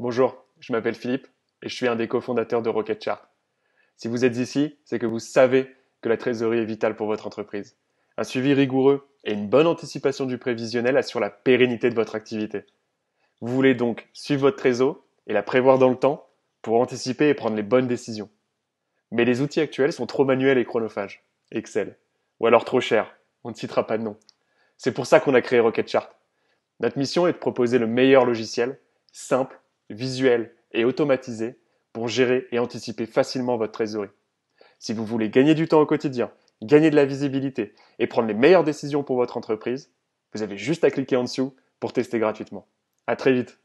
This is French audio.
Bonjour, je m'appelle Philippe et je suis un des cofondateurs de Rocketchart. Si vous êtes ici, c'est que vous savez que la trésorerie est vitale pour votre entreprise. Un suivi rigoureux et une bonne anticipation du prévisionnel assurent la pérennité de votre activité. Vous voulez donc suivre votre trésor et la prévoir dans le temps pour anticiper et prendre les bonnes décisions. Mais les outils actuels sont trop manuels et chronophages. Excel. Ou alors trop chers. On ne citera pas de nom. C'est pour ça qu'on a créé Rocketchart. Notre mission est de proposer le meilleur logiciel, simple visuel et automatisé pour gérer et anticiper facilement votre trésorerie. Si vous voulez gagner du temps au quotidien, gagner de la visibilité et prendre les meilleures décisions pour votre entreprise, vous avez juste à cliquer en dessous pour tester gratuitement. À très vite!